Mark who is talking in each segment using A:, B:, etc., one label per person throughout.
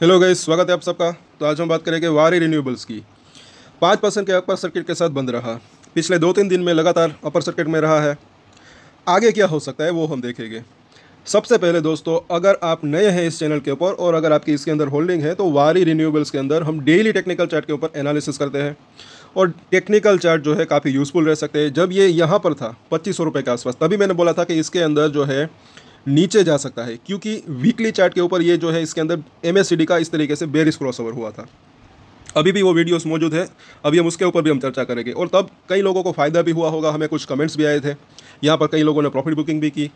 A: hello गई स्वागत है आप सबका तो आज हम बात करेंगे वारी रिन्यूएबल्स की पाँच परसेंट के अपर सर्किट के साथ बंद रहा पिछले दो तीन दिन में लगातार अपर सर्किट में रहा है आगे क्या हो सकता है वो हम देखेंगे सबसे पहले दोस्तों अगर आप नए हैं इस चैनल के ऊपर और अगर आपकी इसके अंदर होल्डिंग है तो वारी रिन्यूएबल्स के अंदर हम डेली टेक्निकल चार्ट के ऊपर एनालिसिस करते हैं और टेक्निकल चार्ट जो है काफ़ी यूज़फुल रह सकते हैं जब ये यहाँ पर था पच्चीस सौ के आसपास तभी मैंने बोला था कि इसके अंदर जो है नीचे जा सकता है क्योंकि वीकली चार्ट के ऊपर ये जो है इसके अंदर एम का इस तरीके से बेरिस क्रॉसओवर हुआ था अभी भी वो वीडियोस मौजूद है अभी हम उसके ऊपर भी हम चर्चा करेंगे और तब कई लोगों को फ़ायदा भी हुआ होगा हमें कुछ कमेंट्स भी आए थे यहाँ पर कई लोगों ने प्रॉफिट बुकिंग भी की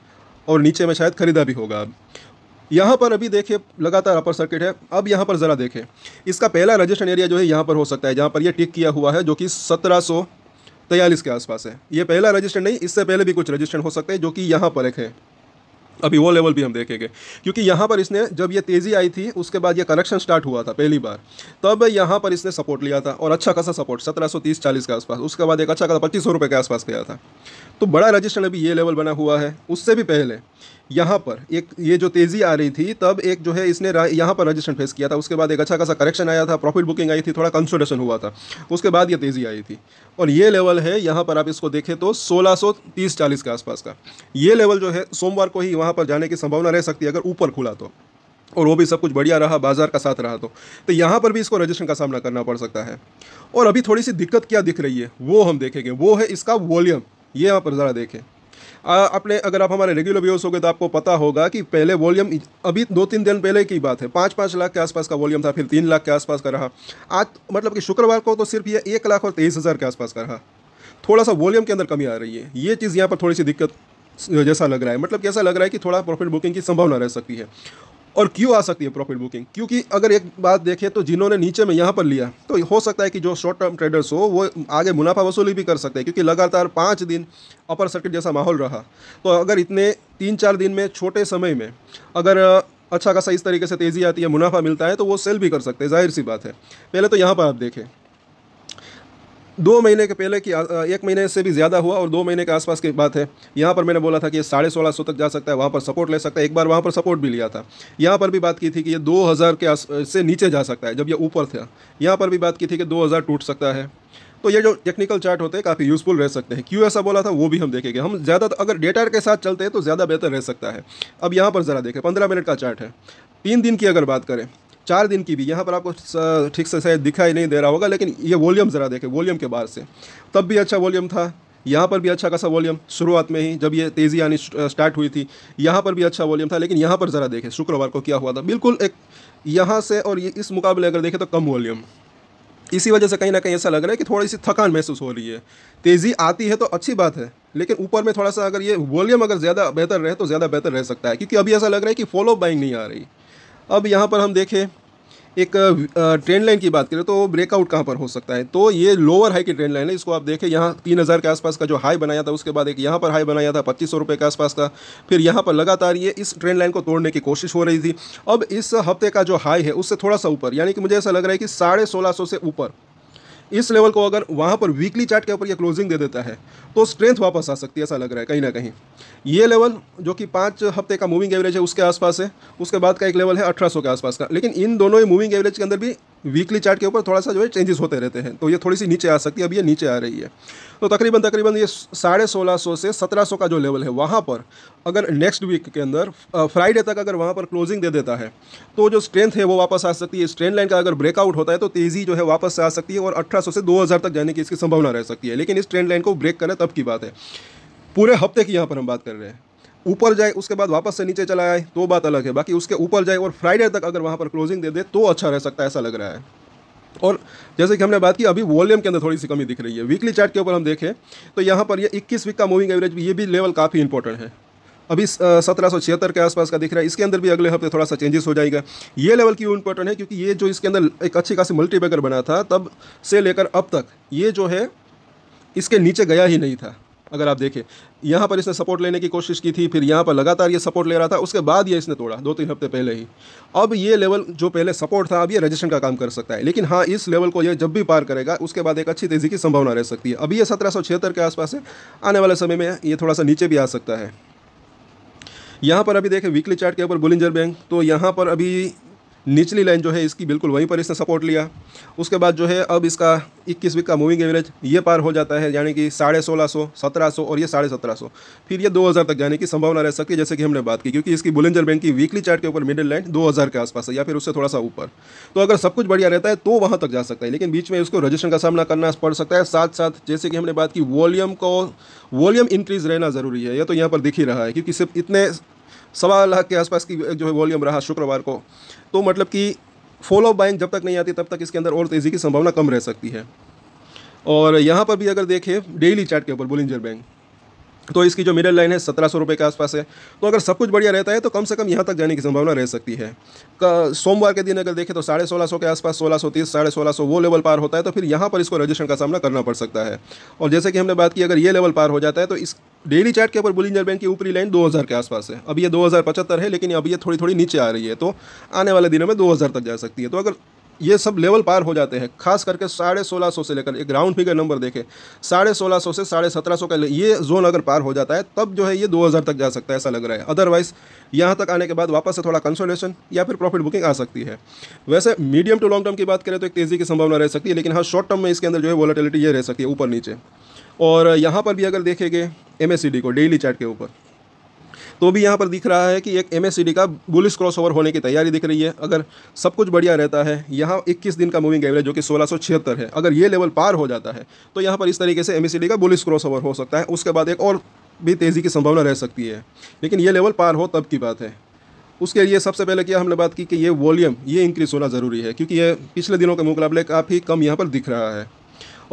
A: और नीचे में शायद ख़रीदा भी होगा अब यहाँ पर अभी देखिए लगातार अपर सर्किट है अब यहाँ पर ज़रा देखें इसका पहला रजिस्ट्रेशन एरिया जो है यहाँ पर हो सकता है जहाँ पर यह टिक किया हुआ है जो कि सत्रह सौ के आसपास है ये पहला रजिस्टर नहीं इससे पहले भी कुछ रजिस्टर हो सकते हैं जो कि यहाँ पर एक है अभी वो लेवल भी हम देखेंगे क्योंकि यहाँ पर इसने जब ये तेज़ी आई थी उसके बाद ये करेक्शन स्टार्ट हुआ था पहली बार तब यहाँ पर इसने सपोर्ट लिया था और अच्छा खासा सपोर्ट सत्रह सौ तीस चालीस के आसपास उसके बाद एक अच्छा खासा पच्चीस सौ रुपये के आसपास गया था तो बड़ा रजिस्टर अभी ये लेवल बना हुआ है उससे भी पहले यहाँ पर एक ये जो तेज़ी आ रही थी तब एक जो है इसने यहाँ पर रजिस्ट्रेशन फेस किया था उसके बाद एक अच्छा खासा करेक्शन आया था प्रॉफिट बुकिंग आई थी थोड़ा कंसोडेशन हुआ था उसके बाद ये तेज़ी आई थी और ये लेवल है यहाँ पर आप इसको देखें तो 1630-40 के आसपास का ये लेवल जो है सोमवार को ही वहाँ पर जाने की संभावना रह सकती है अगर ऊपर खुला तो और वो भी सब कुछ बढ़िया रहा बाजार का साथ रहा तो तो यहाँ पर भी इसको रजिस्ट्रेशन का सामना करना पड़ सकता है और अभी थोड़ी सी दिक्कत क्या दिख रही है वो हम देखेंगे वो है इसका वॉल्यूम ये आप ज़रा देखें अपने अगर आप हमारे रेगुलर व्यूअर्स हो गए तो आपको पता होगा कि पहले वॉल्यूम अभी दो तीन दिन पहले की बात है पाँच पाँच लाख के आसपास का वॉल्यूम था फिर तीन लाख के आसपास का रहा आज मतलब कि शुक्रवार को तो सिर्फ ये एक लाख और तेईस हज़ार के आसपास का रहा थोड़ा सा वॉल्यूम के अंदर कमी आ रही है ये चीज़ यहाँ पर थोड़ी सी दिक्कत जैसा लग रहा है मतलब कैसा लग रहा है कि थोड़ा प्रॉफिट बुकिंग की संभावना रह सकती है और क्यों आ सकती है प्रॉफिट बुकिंग क्योंकि अगर एक बात देखें तो जिन्होंने नीचे में यहाँ पर लिया तो हो सकता है कि जो शॉर्ट टर्म ट्रेडर्स हो वो आगे मुनाफा वसूली भी कर सकते हैं क्योंकि लगातार पाँच दिन अपर सर्किट जैसा माहौल रहा तो अगर इतने तीन चार दिन में छोटे समय में अगर अच्छा खासा इस तरीके से तेज़ी आती है मुनाफा मिलता है तो वो सेल भी कर सकते हैं जाहिर सी बात है पहले तो यहाँ पर आप देखें दो महीने के पहले की एक महीने से भी ज़्यादा हुआ और दो महीने के आसपास की बात है यहाँ पर मैंने बोला था कि ये साढ़े सोलह सौ तक जा सकता है वहाँ पर सपोर्ट ले सकता है एक बार वहाँ पर सपोर्ट भी लिया था यहाँ पर भी बात की थी कि ये दो हज़ार के आस से नीचे जा सकता है जब ये ऊपर था यहाँ पर भी बात की थी कि दो हज़ार टूट सकता है तो ये जो टेक्निकल चार्ट होते हैं काफ़ी यूज़फुल रह सकते हैं क्यों ऐसा बोला था वो भी हम देखेंगे हम ज़्यादा तो, अगर डेटा के साथ चलते हैं तो ज़्यादा बेहतर रह सकता है अब यहाँ पर ज़रा देखें पंद्रह मिनट का चार्ट है तीन दिन की अगर बात करें चार दिन की भी यहाँ पर आपको ठीक से शायद दिखाई नहीं दे रहा होगा लेकिन ये वॉल्यूम ज़रा देखें वॉल्यूम के बाहर से तब भी अच्छा वॉल्यूम था यहाँ पर भी अच्छा खासा वॉल्यूम शुरुआत में ही जब ये तेज़ी आनी स्टार्ट हुई थी यहाँ पर भी अच्छा वॉल्यूम था लेकिन यहाँ पर ज़रा देखें शुक्रवार को क्या हुआ था बिल्कुल एक यहाँ से और ये इस मुकाबले अगर देखें तो कम वॉल्यूम इसी वजह से कहीं ना कहीं ऐसा लग रहा है कि थोड़ी सी थकान महसूस हो रही है तेज़ी आती है तो अच्छी बात है लेकिन ऊपर में थोड़ा सा अगर ये वॉल्यूम अगर ज़्यादा बेहतर रहे तो ज़्यादा बेहतर रह सकता है क्योंकि अभी ऐसा लग रहा है कि फॉलो बाइंग नहीं आ रही अब यहाँ पर हम देखें एक ट्रेंड लाइन की बात करें तो ब्रेकआउट कहाँ पर हो सकता है तो ये लोअर हाई की ट्रेंड लाइन है इसको आप देखें यहाँ तीन हज़ार के आसपास का जो हाई बनाया था उसके बाद एक यहाँ पर हाई बनाया था पच्चीस सौ के आसपास का फिर यहाँ पर लगातार ये इस ट्रेंड लाइन को तोड़ने की कोशिश हो रही थी अब इस हफ्ते का जो हाई है उससे थोड़ा सा ऊपर यानी कि मुझे ऐसा लग रहा है कि साढ़े सोलह सौ से ऊपर इस लेवल को अगर वहाँ पर वीकली चार्ट के ऊपर ये क्लोजिंग दे देता है तो स्ट्रेंथ वापस आ सकती है ऐसा लग रहा है कहीं ना कहीं ये लेवल जो कि पाँच हफ्ते का मूविंग एवरेज है उसके आसपास है उसके बाद का एक लेवल है अठारह के आसपास का लेकिन इन दोनों ही मूविंग एवरेज के अंदर भी वीकली चार्ट के ऊपर थोड़ा सा जो है चेंजेस होते रहते हैं तो ये थोड़ी सी नीचे आ सकती है अब ये नीचे आ रही है तो तकरीबन तकरीबन ये साढ़े सोलह सौ से सत्रह सौ का जो लेवल है वहाँ पर अगर नेक्स्ट वीक के अंदर फ्राइडे तक अगर वहाँ पर क्लोजिंग दे देता है तो जो स्ट्रेंथ है वो वापस आ सकती है स्ट्रेंथ लाइन का अगर ब्रेकआउट होता है तो तेज़ी जो है वापस आ सकती है और अठारह से दो तक जाने की इसकी संभावना रह सकती है लेकिन इस ट्रेंड लाइन को ब्रेक करें तब की बात है पूरे हफ्ते की यहाँ पर हम बात कर रहे हैं ऊपर जाए उसके बाद वापस से नीचे चला आए तो बात अलग है बाकी उसके ऊपर जाए और फ्राइडे तक अगर वहाँ पर क्लोजिंग दे दे तो अच्छा रह सकता है ऐसा लग रहा है और जैसे कि हमने बात की अभी वॉल्यूम के अंदर थोड़ी सी कमी दिख रही है वीकली चार्ट के ऊपर हम देखें तो यहाँ पर ये 21 वीक का मूविंग एवरेज भी ये भी लेवल काफ़ी इंपॉर्टेंट है अभी सत्रह के आसपास का दिख रहा है इसके अंदर भी अगले हफ्ते थोड़ा सा चेंजेस हो जाएगा ये लेवल क्यों इंपॉर्टेंट है क्योंकि ये जो इसके अंदर एक अच्छी खासी मल्टीपेकर बना था तब से लेकर अब तक ये जो है इसके नीचे गया ही नहीं था अगर आप देखें यहाँ पर इसने सपोर्ट लेने की कोशिश की थी फिर यहाँ पर लगातार ये सपोर्ट ले रहा था उसके बाद ये इसने तोड़ा दो तीन हफ्ते पहले ही अब ये लेवल जो पहले सपोर्ट था अब ये रजिस्ट्रेशन का काम कर सकता है लेकिन हाँ इस लेवल को ये जब भी पार करेगा उसके बाद एक अच्छी तेज़ी की संभावना रह सकती है अभी ये सत्रह के आसपास है आने वाले समय में ये थोड़ा सा नीचे भी आ सकता है यहाँ पर अभी देखें वीकली चार्ट के ऊपर बुलिंजर बैंक तो यहाँ पर अभी निचली लाइन जो है इसकी बिल्कुल वहीं पर इसने सपोर्ट लिया उसके बाद जो है अब इसका इक्कीस वीक का मूविंग एवरेज ये पार हो जाता है यानी कि साढ़े सोलह सौ सत्रह सौ और ये साढ़े सत्रह सौ फिर ये दो हज़ार तक जाने की संभावना रह सकती है जैसे कि हमने बात की क्योंकि इसकी बुलेंजर बैंक की वीकली चार्ट के ऊपर मिडिल लाइन दो हज़ार के आसपास है या फिर उससे थोड़ा सा ऊपर तो अगर सब कुछ बढ़िया रहता है तो वहाँ तक जा सकता है लेकिन बीच में उसको रजिस्ट्रेशन का सामना करना पड़ सकता है साथ साथ जैसे कि हमने बात की वॉल्यूम को वॉल्यूम इंक्रीज रहना ज़रूरी है यह तो यहाँ पर दिख ही रहा है क्योंकि सिर्फ इतने सवा लाख के आसपास की जो है वॉल्यूम रहा शुक्रवार को तो मतलब कि फॉलो बाइंग जब तक नहीं आती तब तक इसके अंदर और तेज़ी की संभावना कम रह सकती है और यहाँ पर भी अगर देखें डेली चार्ट के ऊपर बुलिंजर बैंक तो इसकी जो मिडल लाइन है सत्रह सौ रुपये के आसपास है तो अगर सब कुछ बढ़िया रहता है तो कम से कम यहाँ तक जाने की संभावना रह सकती है सोमवार के दिन अगर देखें तो साढ़े सोलह सौ के आसपास सोलह सौ तीस साढ़े सोलह सौ वो लेवल पार होता है तो फिर यहाँ पर इसको रजिस्ट्रेशन का सामना करना पड़ सकता है और जैसे कि हमने बात की अगर ये लेवल पार हो जाता है तो इस डेली चार्ट के ऊपर बुलिंजर बैंक की ऊपरी लाइन 2000 के आसपास है अब ये दो है लेकिन अब ये थोड़ी थोड़ी नीचे आ रही है तो आने वाले दिनों में 2000 तक जा सकती है तो अगर ये सब लेवल पार हो जाते हैं खास करके साढ़े सोलह सौ से लेकर एक ग्राउंड फिगर नंबर देखें साढ़े सोलह सौ से साढ़े सत्रह सौ का ये जोन अगर पार हो जाता है तब जो है ये दो हज़ार तक जा सकता है ऐसा लग रहा है अदरवाइज़ यहाँ तक आने के बाद वापस से थोड़ा कंसोलेशन या फिर प्रॉफिट बुकिंग आ सकती है वैसे मीडियम टू लॉन्ग टर्म की बात करें तो एक तेज़ी की संभावना रह सकती है लेकिन हाँ शॉर्ट टर्म में इसके अंदर जो है वॉलेटिलिटी ये रह सकती है ऊपर नीचे और यहाँ पर भी अगर देखेंगे एम को डेली चार्ट के ऊपर तो भी यहाँ पर दिख रहा है कि एक एम का बुलिस क्रॉस ओवर होने की तैयारी दिख रही है अगर सब कुछ बढ़िया रहता है यहाँ इक्कीस दिन का मूविंग एवरेज जो कि सोलह है अगर ये लेवल पार हो जाता है तो यहाँ पर इस तरीके से एम का बुलिस क्रॉस ओवर हो सकता है उसके बाद एक और भी तेज़ी की संभावना रह सकती है लेकिन ये लेवल पार हो तब की बात है उसके लिए सबसे पहले क्या हमने बात की कि ये वॉल्यूम ये इंक्रीज़ होना ज़रूरी है क्योंकि ये पिछले दिनों के मुकाबले काफ़ी कम यहाँ पर दिख रहा है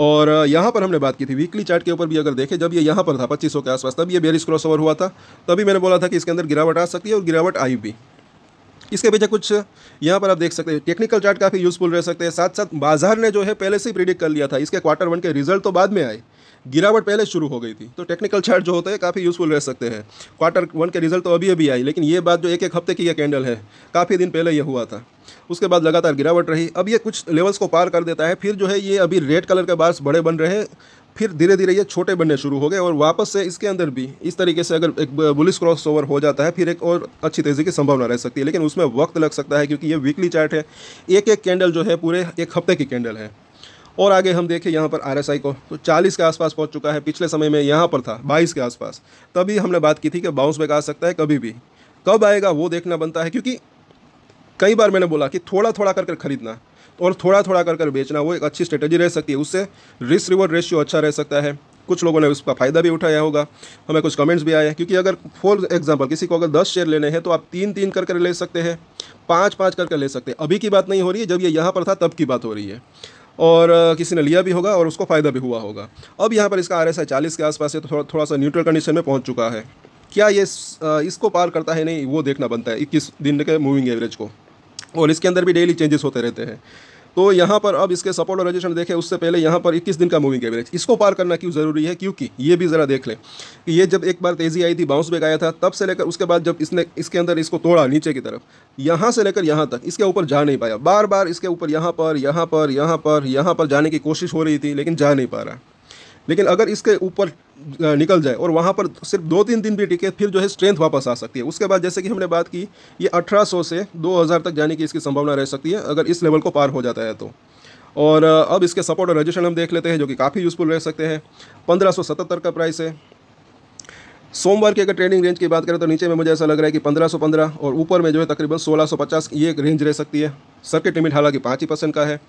A: और यहाँ पर हमने बात की थी वीकली चार्ट के ऊपर भी अगर देखें जब ये यहाँ पर था पच्चीस के आसपास तब ये बेरिस क्रॉस हुआ था तभी मैंने बोला था कि इसके अंदर गिरावट आ सकती है और गिरावट आई भी इसके पीछे कुछ यहाँ पर आप देख सकते हैं टेक्निकल चार्ट काफ़ी यूजफुल रह सकते हैं साथ साथ बाजार ने जो है पहले से ही प्रिडिक्ट कर लिया था इसके क्वार्टर वन के रिजल्ट तो बाद में आए गिरावट पहले शुरू हो गई थी तो टेक्निकल चार्ट जो होते हैं काफ़ी यूजफुल रह सकते हैं क्वार्टर वन के रिजल्ट तो अभी अभी आई लेकिन ये बात जो एक एक हफ्ते की यह कैंडल है काफ़ी दिन पहले यह हुआ था उसके बाद लगातार गिरावट रही अब ये कुछ लेवल्स को पार कर देता है फिर जो है ये अभी रेड कलर के बार्स बड़े बन रहे हैं फिर धीरे धीरे ये छोटे बनने शुरू हो गए और वापस से इसके अंदर भी इस तरीके से अगर एक बुलिस क्रॉस ओवर हो जाता है फिर एक और अच्छी तेज़ी की संभावना रह सकती है लेकिन उसमें वक्त लग सकता है क्योंकि ये वीकली चार्ट है एक एक कैंडल जो है पूरे एक हफ्ते की कैंडल है और आगे हम देखें यहाँ पर आर को तो 40 के आसपास पहुँच चुका है पिछले समय में यहाँ पर था 22 के आसपास तभी हमने बात की थी कि बाउंस बैक आ सकता है कभी भी कब आएगा वो देखना बनता है क्योंकि कई बार मैंने बोला कि थोड़ा थोड़ा कर कर खरीदना और थोड़ा थोड़ा कर कर बेचना वो एक अच्छी स्ट्रेटेजी रह सकती है उससे रिस्क रिवॉर्ड रेशियो अच्छा रह सकता है कुछ लोगों ने उसका फ़ायदा भी उठाया होगा हमें कुछ कमेंट्स भी आए हैं क्योंकि अगर फॉर एग्जांपल किसी को अगर दस शेयर लेने हैं तो आप तीन तीन करके कर ले सकते हैं पाँच पाँच करके कर ले सकते हैं अभी की बात नहीं हो रही है जब ये यहाँ पर था तब की बात हो रही है और किसी ने लिया भी होगा और उसको फ़ायदा भी हुआ होगा अब यहाँ पर इसका आर एस के आसपास है तो थोड़ा थोड़ा सा न्यूट्रल कंडीशन में पहुँच चुका है क्या ये इसको पार करता है नहीं वो देखना बनता है इक्कीस दिन के मूविंग एवरेज को और इसके अंदर भी डेली चेंजेस होते रहते हैं तो यहाँ पर अब इसके सपोर्ट और रजिस्ट्रेशन देखें उससे पहले यहाँ पर 21 दिन का मूविंग एवरेज इसको पार करना क्यों ज़रूरी है क्योंकि ये भी ज़रा देख लें कि ये जब एक बार तेज़ी आई थी बाउंस बैक आया था तब से लेकर उसके बाद जब इसने इसके अंदर इसको तोड़ा नीचे की तरफ यहाँ से लेकर यहाँ तक इसके ऊपर जा नहीं पाया बार बार इसके ऊपर यहाँ पर यहाँ पर यहाँ पर यहाँ पर जाने की कोशिश हो रही थी लेकिन जा नहीं पा रहा लेकिन अगर इसके ऊपर निकल जाए और वहाँ पर सिर्फ दो तीन दिन भी टिके फिर जो है स्ट्रेंथ वापस आ सकती है उसके बाद जैसे कि हमने बात की ये 1800 से 2000 तक जाने की इसकी संभावना रह सकती है अगर इस लेवल को पार हो जाता है तो और अब इसके सपोर्ट और रजिस्ट्रेशन हम देख लेते हैं जो कि काफ़ी यूज़फुल रह सकते हैं पंद्रह का प्राइस है सोमवार की अगर ट्रेडिंग रेंज की बात करें तो नीचे में मुझे ऐसा लग रहा है कि 1515 और ऊपर में जो है तकरीबन 1650 ये एक रेंज रह सकती है सर्किट लिमिट हालांकि पाँच ही परसेंट का है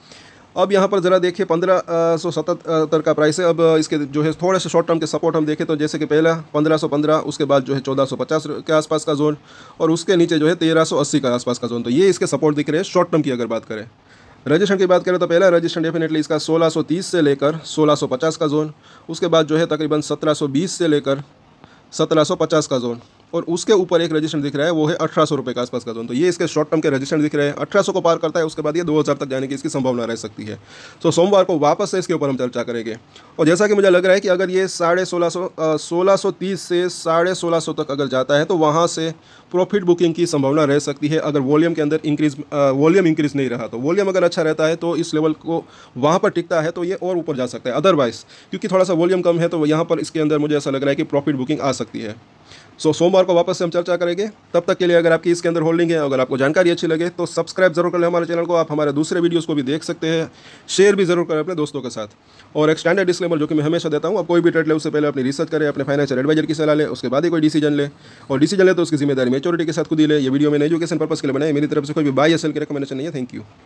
A: अब यहाँ पर ज़रा देखिए पंद्रह सौ सतहत्तर का प्राइस है अब इसके जो है थोड़े से शॉर्ट टर्म के सपोर्ट हम देखें तो जैसे कि पहला पंद्रह सौ पंद्रह उसके बाद जो है चौदह सौ पचास के आसपास का जोन और उसके नीचे जो है तेरह सौ अस्सी का आसपास का जोन तो ये इसके सपोर्ट दिख रहे हैं शॉर्ट टर्म की अगर बात करें रजिस्ट्रेशन की बात करें तो पहला रजिस्ट्रेशन डेफिनेटली इसका 1630 से लेकर 1650 का जोन उसके बाद जो है तकरीबन 1720 से लेकर 1750 का जोन और उसके ऊपर एक रजिस्टर दिख रहा है वो है अठारह सौ रुपये के आसपास का जोन तो ये इसके शॉर्ट टर्म के रजिस्टर दिख रहे हैं अठारह सौ को पार करता है उसके बाद ये दो हज़ार तक जाने की इसकी संभावना रह सकती है तो सोमवार को वापस से इसके ऊपर हम चर्चा करेंगे और जैसा कि मुझे लग रहा है कि अगर ये साढ़े सोलह सौ सोलह सौ तीस से साढ़े सोलह सौ तक अगर जाता है तो वहाँ से प्रॉफिट बुकिंग की संभावना रह सकती है अगर वॉल्यूम के अंदर इंक्रीज वॉल्यूम इंक्रीज नहीं रहा तो वॉल्यूम अगर अच्छा रहता है तो इस लेवल को वहाँ पर टिकता है तो ये और ऊपर जा सकता है अदरवाइज क्योंकि थोड़ा सा वॉल्यूम कम है तो यहाँ पर इसके अंदर मुझे ऐसा लग रहा है कि प्रॉफिट बुकिंग आ सकती है सो so, सोमवार को वापस से हम चर्चा करेंगे तब तक के लिए अगर आपकी इसके अंदर होल्डिंग है अगर आपको जानकारी अच्छी लगे तो सब्सक्राइब जरूर कर लें हमारे चैनल को आप हमारे दूसरे वीडियोज़ को भी देख सकते हैं शेयर भी जरूर करें अपने दोस्तों के साथ और एक स्टैंडर्ड डिस्क्लेमर जो कि मैं हमेशा देता हूँ आप कोई भी ट्रेड लें उससे पहले अपनी रिसर्च करें अपने फाइनेंशियल एडवाइजर की सलाह लें उसके बाद ही कोई डिसीजन ले और डिसीजन ले तो उसकी जिम्मेदारी मेचोरिटी के साथ खुद ही ले वीडियो मैंने एजुकेशन पर्पस के लिए बनाए मेरी तरफ से कोई भी बाई एल की रिकमेंडेशन नहीं है थैंक यू